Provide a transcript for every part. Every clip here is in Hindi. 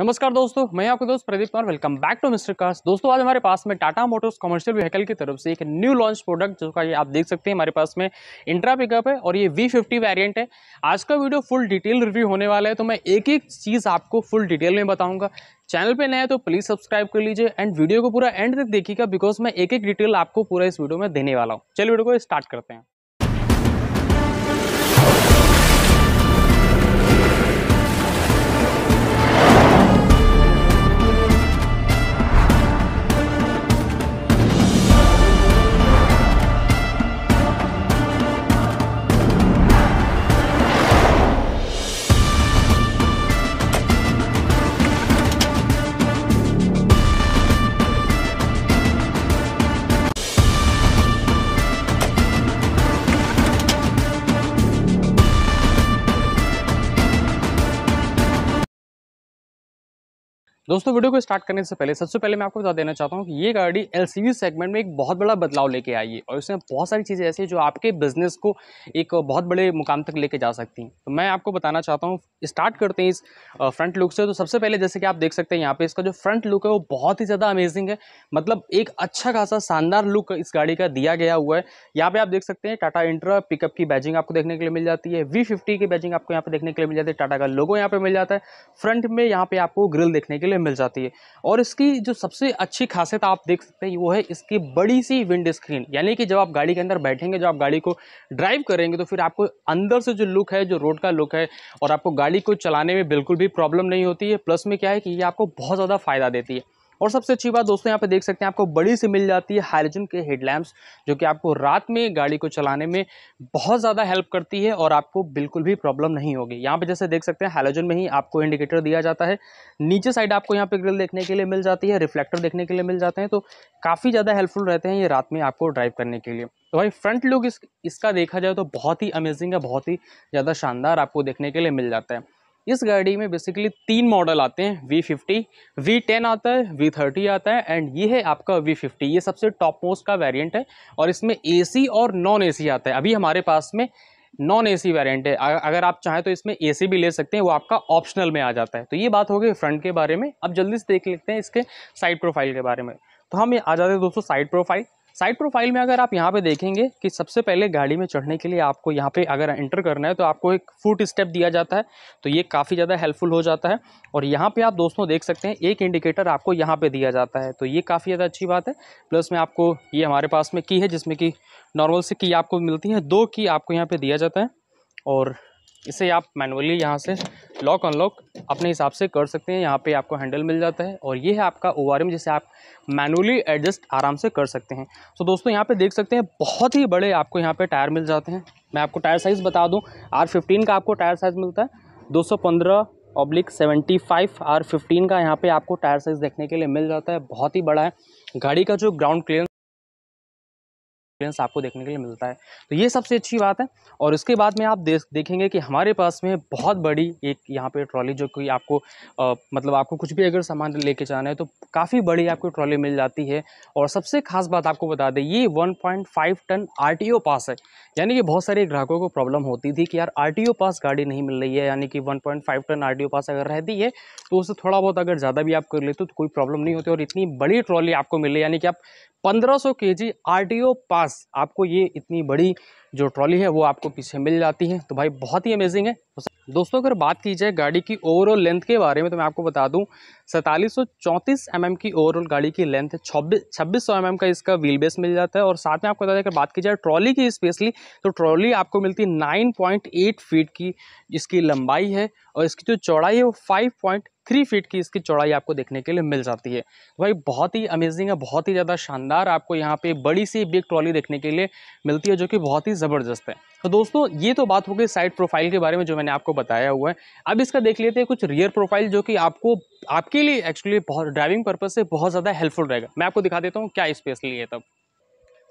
नमस्कार दोस्तों मैं आपके दोस्त Pradeep Kumar welcome back to mister cars दोस्तों आज हमारे पास में टाटा मोटर्स कमर्शियल व्हीकल की तरफ से एक न्यू लॉन्च प्रोडक्ट जो का ये आप देख सकते हैं हमारे पास में इंट्रा पिकअप है और ये वी फिफ्टी वेरियंट है आज का वीडियो फुल डिटेल रिव्यू होने वाला है तो मैं एक एक चीज़ आपको फुल डिटेल में बताऊंगा चैनल पे है तो प्लीज़ सब्सक्राइब कर लीजिए एंड वीडियो को पूरा एंड तक देखिएगा बिकॉज मैं एक एक डिटेल आपको पूरा इस वीडियो में देने वाला हूँ चलिए वीडियो को स्टार्ट करते हैं दोस्तों वीडियो को स्टार्ट करने से पहले सबसे पहले मैं आपको बता देना चाहता हूँ कि ये गाड़ी एल सेगमेंट में एक बहुत बड़ा बदलाव लेके आई है और इसमें बहुत सारी चीज़ें ऐसी जो आपके बिजनेस को एक बहुत बड़े मुकाम तक लेके जा सकती हैं तो मैं आपको बताना चाहता हूँ स्टार्ट करते हैं इस फ्रंट लुक से तो सबसे पहले जैसे कि आप देख सकते हैं यहाँ पे इसका जो फ्रंट लुक है वो बहुत ही ज़्यादा अमेजिंग है मतलब एक अच्छा खासा शानदार लुक इस गाड़ी का दिया गया हुआ है यहाँ पे आप देख सकते हैं टाटा इंट्रा पिकअप की बैजिंग आपको देखने के लिए मिल जाती है वी की बैजिंग आपको यहाँ पे देखने के लिए मिल जाती है टाटा का लोगो यहाँ पे मिल जाता है फ्रंट में यहाँ पे आपको ग्रिल देखने के लिए मिल जाती है और इसकी जो सबसे अच्छी खासियत आप देख सकते हैं वो है इसकी बड़ी सी विंड स्क्रीन यानी कि जब आप गाड़ी के अंदर बैठेंगे जब आप गाड़ी को ड्राइव करेंगे तो फिर आपको अंदर से जो लुक है जो रोड का लुक है और आपको गाड़ी को चलाने में बिल्कुल भी प्रॉब्लम नहीं होती है प्लस में क्या है कि ये आपको बहुत ज़्यादा फ़ायदा देती है और सबसे अच्छी बात दोस्तों यहाँ पे देख सकते हैं आपको बड़ी सी मिल जाती है हाइड्रोजन के हेडलैम्प्स जो कि आपको रात में गाड़ी को चलाने में बहुत ज़्यादा हेल्प करती है और आपको बिल्कुल भी प्रॉब्लम नहीं होगी यहाँ पे जैसे देख सकते हैं हाइड्रोजन में ही आपको इंडिकेटर दिया जाता है नीचे साइड आपको यहाँ पे ग्रिल देखने के लिए मिल जाती है रिफ्लेक्टर देखने के लिए मिल जाते हैं तो काफ़ी ज़्यादा हेल्पफुल रहते हैं ये रात में आपको ड्राइव करने के लिए तो भाई फ्रंट लुक इस, इसका देखा जाए तो बहुत ही अमेजिंग है बहुत ही ज़्यादा शानदार आपको देखने के लिए मिल जाता है इस गाड़ी में बेसिकली तीन मॉडल आते हैं V50, V10 आता है V30 आता है एंड ये है आपका V50 ये सबसे टॉप मोस्ट का वेरिएंट है और इसमें एसी और नॉन एसी आता है अभी हमारे पास में नॉन एसी वेरिएंट है अगर आप चाहें तो इसमें एसी भी ले सकते हैं वो आपका ऑप्शनल में आ जाता है तो ये बात हो गई फ्रंट के बारे में अब जल्दी से देख लेते हैं इसके साइड प्रोफाइल के बारे में तो हम ये आ जाते हैं दोस्तों साइड प्रोफाइल साइड प्रोफाइल में अगर आप यहाँ पे देखेंगे कि सबसे पहले गाड़ी में चढ़ने के लिए आपको यहाँ पे अगर एंटर करना है तो आपको एक फुट स्टेप दिया जाता है तो ये काफ़ी ज़्यादा हेल्पफुल हो जाता है और यहाँ पे आप दोस्तों देख सकते हैं एक इंडिकेटर आपको यहाँ पे दिया जाता है तो ये काफ़ी ज़्यादा अच्छी बात है प्लस में आपको ये हमारे पास में की है जिसमें कि नॉर्मल से की आपको मिलती है दो की आपको यहाँ पर दिया जाता है और इसे आप मैनुअली यहाँ से लॉक अनलॉक अपने हिसाब से कर सकते हैं यहाँ पे आपको हैंडल मिल जाता है और ये है आपका ओ जिसे आप मैनुअली एडजस्ट आराम से कर सकते हैं सो तो दोस्तों यहाँ पे देख सकते हैं बहुत ही बड़े आपको यहाँ पे टायर मिल जाते हैं मैं आपको टायर साइज़ बता दूँ आर का आपको टायर साइज़ मिलता है दो oblique seventy five R fifteen का यहाँ पे आपको टायर साइज़ देखने के लिए मिल जाता है बहुत ही बड़ा है गाड़ी का जो ग्राउंड क्लियर एक्सपीरियंस आपको देखने के लिए मिलता है तो ये सबसे अच्छी बात है और उसके बाद में आप देख देखेंगे कि हमारे पास में बहुत बड़ी एक यहाँ पे ट्रॉली जो कि आपको आ, मतलब आपको कुछ भी अगर सामान लेके जाना है तो काफ़ी बड़ी आपको ट्रॉली मिल जाती है और सबसे खास बात आपको बता दें ये वन टन आर पास है यानी कि बहुत सारे ग्राहकों को प्रॉब्लम होती थी कि यार आरटीओ पास गाड़ी नहीं मिल रही है यानी कि वन टन आर पास अगर रहती है तो उससे थोड़ा बहुत अगर ज़्यादा भी आप कर लेते तो कोई प्रॉब्लम नहीं होती और इतनी बड़ी ट्रॉली आपको मिले यानी कि आप पंद्रह सौ के जी आर टी ओ पास पास आपको ये इतनी बड़ी जो ट्रॉली है वो आपको पीछे मिल जाती है तो भाई बहुत ही अमेजिंग है दोस्तों अगर बात की जाए गाड़ी की ओवरऑल लेंथ के बारे में तो मैं आपको बता दूं सैंतालीस सौ mm की ओवरऑल गाड़ी की लेंथ है छब्बीस छब्बीस सौ mm का इसका व्हील बेस मिल जाता है और साथ में आपको बता दें अगर बात की जाए ट्रॉली की स्पेशली तो ट्रॉली आपको मिलती है नाइन फीट की इसकी लंबाई है और इसकी जो चौड़ाई है वो फाइव थ्री फीट की इसकी चौड़ाई आपको देखने के लिए मिल जाती है तो भाई बहुत ही अमेजिंग है बहुत ही ज़्यादा शानदार आपको यहाँ पे बड़ी सी बिग ट्रॉली देखने के लिए मिलती है जो कि बहुत ही ज़बरदस्त है तो दोस्तों ये तो बात हो गई साइड प्रोफाइल के बारे में जो मैंने आपको बताया हुआ है अब इसका देख लेते हैं कुछ रियर प्रोफाइल जो कि आपको आपके लिए एक्चुअली बहुत ड्राइविंग पर्पज़ से बहुत ज़्यादा हेल्पफुल रहेगा मैं आपको दिखा देता हूँ क्या स्पेस लिए तब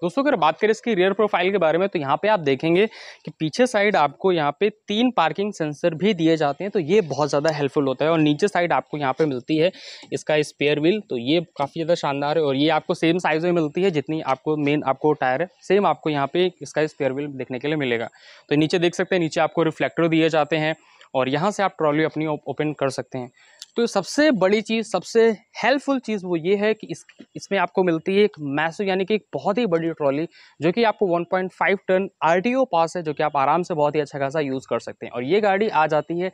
दोस्तों अगर बात करें इसकी रियर प्रोफाइल के बारे में तो यहाँ पे आप देखेंगे कि पीछे साइड आपको यहाँ पे तीन पार्किंग सेंसर भी दिए जाते हैं तो ये बहुत ज़्यादा हेल्पफुल होता है और नीचे साइड आपको यहाँ पे मिलती है इसका स्पेयर व्हील तो ये काफ़ी ज़्यादा शानदार है और ये आपको सेम साइज़ में मिलती है जितनी आपको मेन आपको टायर है सेम आपको यहाँ पे इसका स्पेयर व्हील देखने के लिए मिलेगा तो नीचे देख सकते हैं नीचे आपको रिफ्लेक्टर दिए जाते हैं और यहाँ से आप ट्रॉली अपनी ओपन कर सकते हैं तो सबसे बड़ी चीज़ सबसे हेल्पफुल चीज़ वो ये है कि इस इसमें आपको मिलती है एक मैसो यानी कि एक बहुत ही बड़ी ट्रॉली जो कि आपको 1.5 टन आर पास है जो कि आप आराम से बहुत ही अच्छा खासा यूज़ कर सकते हैं और ये गाड़ी आ जाती है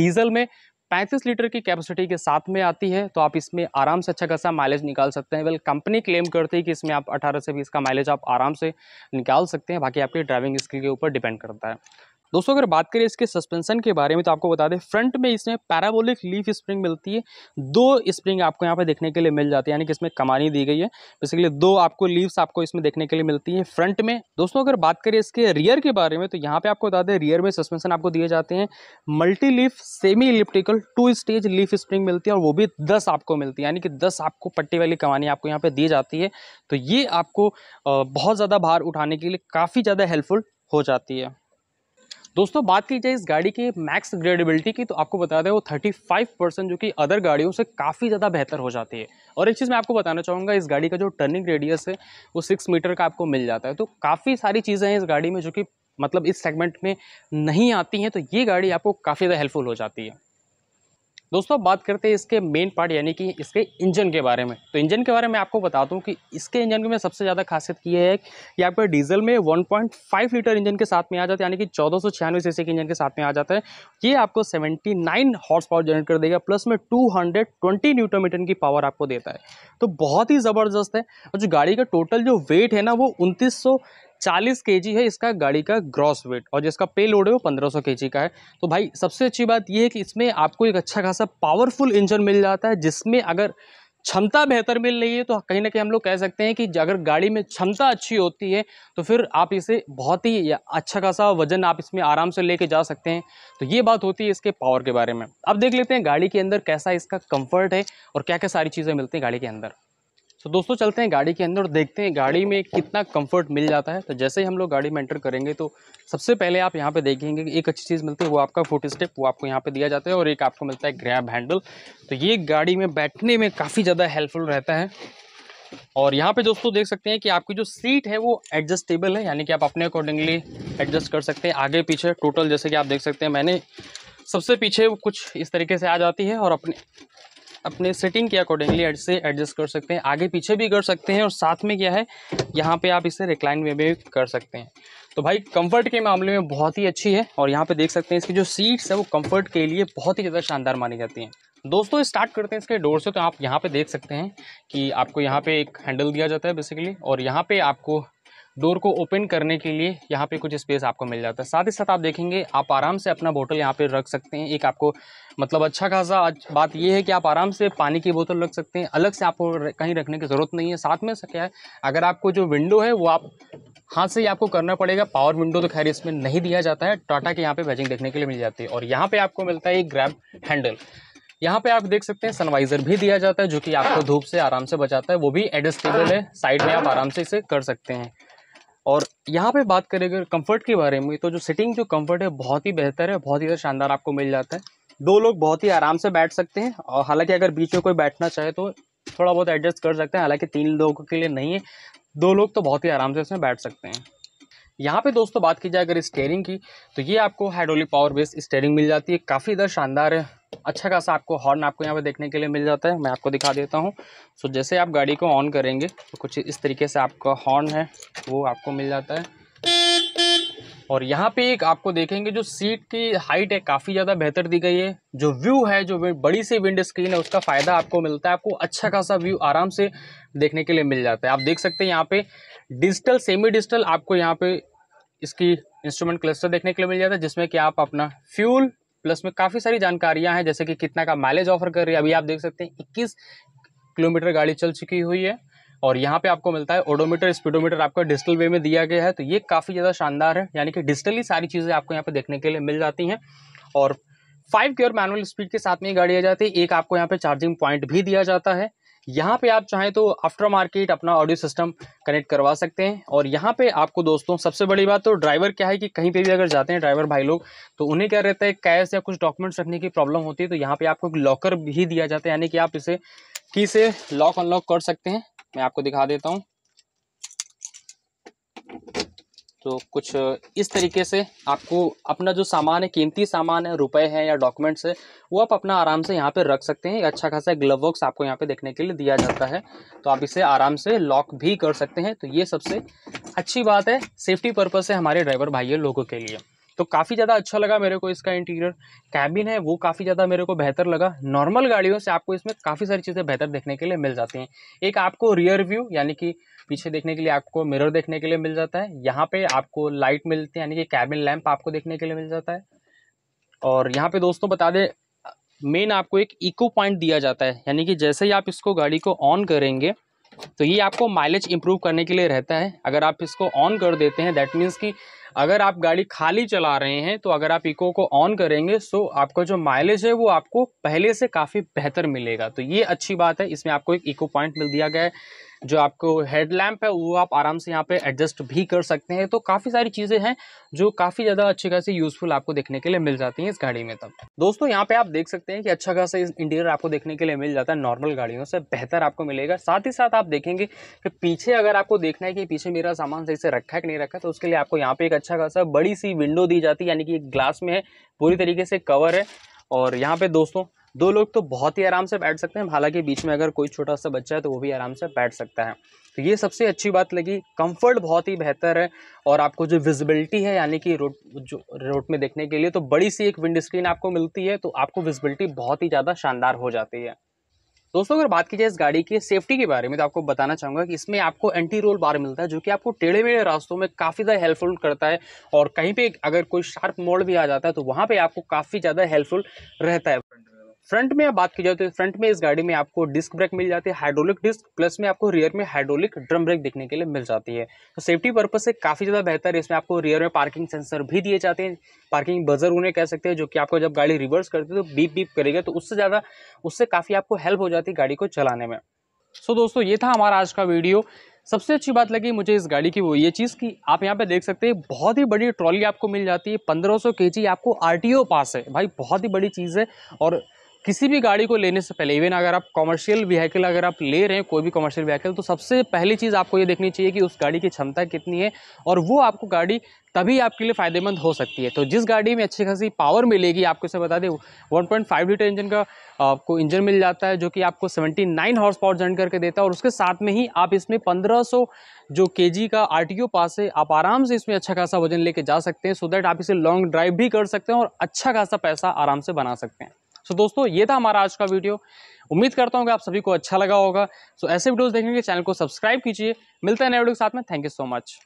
डीजल में 35 लीटर की कैपेसिटी के साथ में आती है तो आप इसमें आराम से अच्छा खासा माइलेज निकाल सकते हैं वेल कंपनी क्लेम करती है कि इसमें आप 18 से 20 का माइलेज आप आराम से निकाल सकते हैं बाकी आपके ड्राइविंग स्किल के ऊपर डिपेंड करता है दोस्तों अगर बात करें इसके सस्पेंशन के बारे में तो आपको बता दें फ्रंट में इसमें पैराबोलिक लीफ स्प्रिंग मिलती है दो स्प्रिंग आपको यहाँ पे देखने के लिए मिल जाती है यानी कि इसमें कमानी दी गई है बेसिकली दो आपको लीव्स आपको इसमें देखने के लिए मिलती है फ्रंट में दोस्तों अगर बात करें इसके रियर के बारे में तो यहाँ पे आपको बता दें रियर में सस्पेंसन आपको दिए जाते हैं multi leaf semi elliptical two stage leaf spring मिलती है और वो भी दस आपको मिलती है यानी कि दस आपको पट्टी वाली कमानी आपको यहाँ पर दी जाती है तो ये आपको बहुत ज़्यादा भार उठाने के लिए काफ़ी ज़्यादा हेल्पफुल हो जाती है दोस्तों बात की जाए इस गाड़ी की मैक्स ग्रेडेबिलिटी की तो आपको बता दें वो 35 परसेंट जो कि अदर गाड़ियों से काफ़ी ज़्यादा बेहतर हो जाती है और एक चीज़ मैं आपको बताना चाहूँगा इस गाड़ी का जो टर्निंग रेडियस है वो सिक्स मीटर का आपको मिल जाता है तो काफ़ी सारी चीज़ें हैं इस गाड़ी में जो कि मतलब इस सेगमेंट में नहीं आती हैं तो ये गाड़ी आपको काफ़ी ज़्यादा हेल्पफुल हो जाती है दोस्तों बात करते हैं इसके मेन पार्ट यानी कि इसके इंजन के बारे में तो इंजन के बारे में आपको बता दूं कि इसके इंजन में सबसे ज़्यादा खासियत ये है कि पर डीजल में 1.5 लीटर इंजन के साथ में आ जाता है यानी कि चौदह सौ छियानवे सी के इंजन के साथ में आ जाता है ये आपको 79 हॉर्स पावर जनरेट कर देगा प्लस में टू न्यूटन मीटर की पावर आपको देता है तो बहुत ही ज़बरदस्त है और जो गाड़ी का टोटल जो वेट है ना वो उनतीस 40 के है इसका गाड़ी का ग्रॉस वेट और जिसका पे लोड है वो 1500 के का है तो भाई सबसे अच्छी बात यह है कि इसमें आपको एक अच्छा खासा पावरफुल इंजन मिल जाता है जिसमें अगर क्षमता बेहतर मिल रही है तो कहीं ना कहीं हम लोग कह सकते हैं कि अगर गाड़ी में क्षमता अच्छी होती है तो फिर आप इसे बहुत ही अच्छा खासा वजन आप इसमें आराम से लेके जा सकते हैं तो ये बात होती है इसके पावर के बारे में अब देख लेते हैं गाड़ी के अंदर कैसा इसका कंफर्ट है और क्या क्या सारी चीज़ें मिलती हैं गाड़ी के अंदर तो दोस्तों चलते हैं गाड़ी के अंदर और देखते हैं गाड़ी में कितना कंफर्ट मिल जाता है तो जैसे ही हम लोग गाड़ी में एंटर करेंगे तो सबसे पहले आप यहाँ पे देखेंगे कि एक अच्छी चीज़ मिलती है वो आपका फुट स्टेप वो आपको यहाँ पे दिया जाता है और एक आपको मिलता है ग्रैब हैंडल तो ये गाड़ी में बैठने में काफ़ी ज़्यादा हेल्पफुल रहता है और यहाँ पर दोस्तों देख सकते हैं कि आपकी जो सीट है वो एडजस्टेबल है यानी कि आप अपने अकॉर्डिंगली एडजस्ट कर सकते हैं आगे पीछे टोटल जैसे कि आप देख सकते हैं मैंने सबसे पीछे कुछ इस तरीके से आ जाती है और अपने अपने सेटिंग के अकॉर्डिंगली से एडजस्ट कर सकते हैं आगे पीछे भी कर सकते हैं और साथ में क्या है यहाँ पे आप इसे रिक्लाइन में भी कर सकते हैं तो भाई कंफर्ट के मामले में बहुत ही अच्छी है और यहाँ पे देख सकते हैं इसकी जो सीट्स है वो कंफर्ट के लिए बहुत ही ज़्यादा शानदार मानी जाती हैं दोस्तों स्टार्ट करते हैं इसके डोर से तो आप यहाँ पर देख सकते हैं कि आपको यहाँ पर एक हैंडल दिया जाता है बेसिकली और यहाँ पर आपको डोर को ओपन करने के लिए यहाँ पे कुछ स्पेस आपको मिल जाता है साथ ही साथ आप देखेंगे आप आराम से अपना बोतल यहाँ पे रख सकते हैं एक आपको मतलब अच्छा खासा बात ये है कि आप आराम से पानी की बोतल रख सकते हैं अलग से आपको कहीं रखने की ज़रूरत नहीं है साथ में क्या है अगर आपको जो विंडो है वो आप हाथ से ही आपको करना पड़ेगा पावर विंडो तो खैर इसमें नहीं दिया जाता है टाटा के यहाँ पर बैजिंग देखने के लिए मिल जाती है और यहाँ पर आपको मिलता है एक ग्रैब हैंडल यहाँ पे आप देख सकते हैं सनवाइजर भी दिया जाता है जो कि आपको धूप से आराम से बचाता है वो भी एडजस्टेबल है साइड में आप आराम से इसे कर सकते हैं और यहाँ पे बात करें अगर कंफर्ट के बारे में तो जो सिटिंग जो कंफर्ट है बहुत ही बेहतर है बहुत ही शानदार आपको मिल जाता है दो लोग बहुत ही आराम से बैठ सकते हैं और हालांकि अगर बीच में कोई बैठना चाहे तो थोड़ा बहुत एडजस्ट कर सकते हैं हालांकि तीन लोगों के लिए नहीं है दो लोग तो बहुत ही आराम से इसमें बैठ सकते हैं यहाँ पे दोस्तों बात की जाए अगर स्टेयरिंग की तो ये आपको हाइड्रोलिक पावर बेस स्टेयरिंग मिल जाती है काफ़ी इधर शानदार है अच्छा खासा आपको हॉर्न आपको यहाँ पे देखने के लिए मिल जाता है मैं आपको दिखा देता हूँ सो जैसे आप गाड़ी को ऑन करेंगे तो कुछ इस तरीके से आपका हॉर्न है वो आपको मिल जाता है और यहाँ पे एक आपको देखेंगे जो सीट की हाइट है काफ़ी ज़्यादा बेहतर दी गई है जो व्यू है जो बड़ी सी विंड स्क्रीन है उसका फ़ायदा आपको मिलता है आपको अच्छा खासा व्यू आराम से देखने के लिए मिल जाता है आप देख सकते हैं यहाँ पे डिजिटल सेमी डिजिटल आपको यहाँ पे इसकी इंस्ट्रूमेंट क्लस्टर देखने के लिए मिल जाता है जिसमें कि आप अपना फ्यूल प्लस में काफ़ी सारी जानकारियां हैं जैसे कि कितना का माइलेज ऑफर कर रही है अभी आप देख सकते हैं इक्कीस किलोमीटर गाड़ी चल चुकी हुई है और यहाँ पे आपको मिलता है ओडोमीटर स्पीडोमीटर आपको डिजिटल वे में दिया गया है तो ये काफ़ी ज़्यादा शानदार है यानी कि डिजिटली सारी चीज़ें आपको यहाँ पे देखने के लिए मिल जाती हैं और फाइव गियर मैनुअल स्पीड के साथ में ये गाड़ी आ जाती है एक आपको यहाँ पे चार्जिंग पॉइंट भी दिया जाता है यहाँ पे आप चाहें तो आफ्टर मार्केट अपना ऑडियो सिस्टम कनेक्ट करवा सकते हैं और यहाँ पे आपको दोस्तों सबसे बड़ी बात तो ड्राइवर क्या है कि कहीं पे भी अगर जाते हैं ड्राइवर भाई लोग तो उन्हें क्या रहता है कैश या कुछ डॉक्यूमेंट्स रखने की प्रॉब्लम होती है तो यहाँ पर आपको लॉकर भी दिया जाता है यानी कि आप इसे की से लॉक अनलॉक कर सकते हैं मैं आपको दिखा देता हूँ तो कुछ इस तरीके से आपको अपना जो सामान है कीमती सामान है रुपए हैं या डॉक्यूमेंट्स है वो आप अपना आराम से यहाँ पे रख सकते हैं अच्छा खासा ग्लव बॉक्स आपको यहाँ पे देखने के लिए दिया जाता है तो आप इसे आराम से लॉक भी कर सकते हैं तो ये सबसे अच्छी बात है सेफ्टी पर्पज़ से हमारे ड्राइवर भाइयों लोगों के लिए तो काफ़ी ज़्यादा अच्छा लगा मेरे को इसका इंटीरियर कैबिन है वो काफ़ी ज़्यादा मेरे को बेहतर लगा नॉर्मल गाड़ियों से आपको इसमें काफ़ी सारी चीज़ें बेहतर देखने के लिए मिल जाती हैं एक आपको रियर व्यू यानी कि पीछे देखने के लिए आपको मिरर देखने के लिए मिल जाता है यहाँ पे आपको लाइट मिलती है यानी कि कैबिन लैम्प आपको देखने के लिए मिल जाता है और यहाँ पे दोस्तों बता दें मेन आपको एक इको पॉइंट दिया जाता है यानी कि जैसे ही आप इसको गाड़ी को ऑन करेंगे तो ये आपको माइलेज इंप्रूव करने के लिए रहता है अगर आप इसको ऑन कर देते हैं दैट मीन्स कि अगर आप गाड़ी खाली चला रहे हैं तो अगर आप इको को ऑन करेंगे सो आपका जो माइलेज है वो आपको पहले से काफ़ी बेहतर मिलेगा तो ये अच्छी बात है इसमें आपको एक इको पॉइंट मिल दिया गया है जो आपको हेडलैम्प है वो आप आराम से यहाँ पे एडजस्ट भी कर सकते हैं तो काफ़ी सारी चीज़ें हैं जो काफ़ी ज़्यादा अच्छी खासी यूज़फुल आपको देखने के लिए मिल जाती हैं इस गाड़ी में तब दोस्तों यहाँ पे आप देख सकते हैं कि अच्छा खासा इंटीरियर आपको देखने के लिए मिल जाता है नॉर्मल गाड़ियों से बेहतर आपको मिलेगा साथ ही साथ आप देखेंगे कि पीछे अगर आपको देखना है कि पीछे मेरा सामान सही से रखा है कि नहीं रखा तो उसके लिए आपको यहाँ पे एक अच्छा खासा बड़ी सी विंडो दी जाती है यानी कि ग्लास में है पूरी तरीके से कवर है और यहाँ पे दोस्तों दो लोग तो बहुत ही आराम से बैठ सकते हैं हालांकि बीच में अगर कोई छोटा सा बच्चा है तो वो भी आराम से बैठ सकता है तो ये सबसे अच्छी बात लगी कंफर्ट बहुत ही बेहतर है और आपको जो विजिबिलिटी है यानी कि रोड जो रोड में देखने के लिए तो बड़ी सी एक विंड स्क्रीन आपको मिलती है तो आपको विजिबिलिटी बहुत ही ज़्यादा शानदार हो जाती है दोस्तों अगर बात की जाए इस गाड़ी की सेफ्टी के बारे में तो आपको बताना चाहूँगा कि इसमें आपको एंटी रोल बार मिलता है जो कि आपको टेढ़े मेढ़े रास्तों में काफ़ी ज़्यादा हेल्पफुल करता है और कहीं पे अगर कोई शार्प मोड़ भी आ जाता है तो वहाँ पे आपको काफ़ी ज़्यादा हेल्पफुल रहता है फ्रंट में बात की जाए तो फ्रंट में इस गाड़ी में आपको डिस्क ब्रेक मिल जाती है हाइड्रोलिक डिस्क प्लस में आपको रियर में हाइड्रोलिक ड्रम ब्रेक देखने के लिए मिल जाती है तो सेफ्टी पर्पज से काफ़ी ज़्यादा बेहतर है इसमें आपको रियर में पार्किंग सेंसर भी दिए जाते हैं पार्किंग बजर उन्हें कह सकते हैं जो कि आपको जब गाड़ी रिवर्स करती है तो बीप बीप करेगा तो उससे ज़्यादा उससे काफ़ी आपको हेल्प हो जाती है गाड़ी को चलाने में सो दोस्तों ये था हमारा आज का वीडियो सबसे अच्छी बात लगी मुझे इस गाड़ी की वो ये चीज़ कि आप यहाँ पे देख सकते हैं बहुत ही बड़ी ट्रॉली आपको मिल जाती है 1500 केजी आपको आरटीओ पास है भाई बहुत ही बड़ी चीज़ है और किसी भी गाड़ी को लेने से पहले इवन अगर आप कॉमर्शियल व्हीकल अगर आप ले रहे हैं कोई भी कॉमर्शियल व्हीकल तो सबसे पहली चीज़ आपको ये देखनी चाहिए कि उस गाड़ी की क्षमता कितनी है और वो आपको गाड़ी तभी आपके लिए फ़ायदेमंद हो सकती है तो जिस गाड़ी में अच्छी खासी पावर मिलेगी आपको इसे बता दें वन लीटर इंजन का आपको इंजन मिल जाता है जो कि आपको नाइन हॉर्स पावर जन करके देता है और उसके साथ में ही आप इसमें पंद्रह जो के का आर टी पास है आप आराम से इसमें अच्छा खासा वजन लेके जा सकते हैं सो दैट आप इसे लॉन्ग ड्राइव भी कर सकते हैं और अच्छा खासा पैसा आराम से बना सकते हैं सो दोस्तों ये था हमारा आज का वीडियो उम्मीद करता हूँ कि आप सभी को अच्छा लगा होगा सो ऐसे वीडियोज़ देखने के चैनल को सब्सक्राइब कीजिए मिलते हैं नए वीडियो के साथ में थैंक यू सो मच